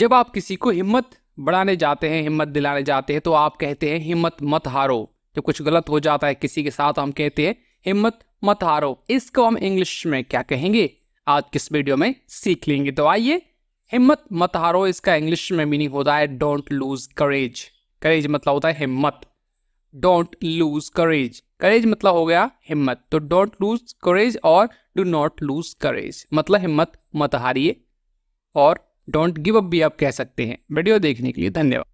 जब आप किसी को हिम्मत बढ़ाने जाते हैं हिम्मत दिलाने जाते हैं तो आप कहते हैं हिम्मत मत हारो जब कुछ गलत हो जाता है किसी के साथ हम कहते हैं हिम्मत मत हारो इसको हम इंग्लिश में क्या कहेंगे आज किस वीडियो में सीख लेंगे तो आइए हिम्मत मत हारो इसका इंग्लिश में मीनिंग होता है डोंट लूज करेज करेज मतलब होता है हिम्मत डोंट लूज करेज करेज मतलब हो गया हिम्मत तो डोंट लूज करेज और डू नॉट लूज करेज मतलब हिम्मत मत हारिए और डोंट गिव अप भी आप कह सकते हैं वीडियो देखने के लिए धन्यवाद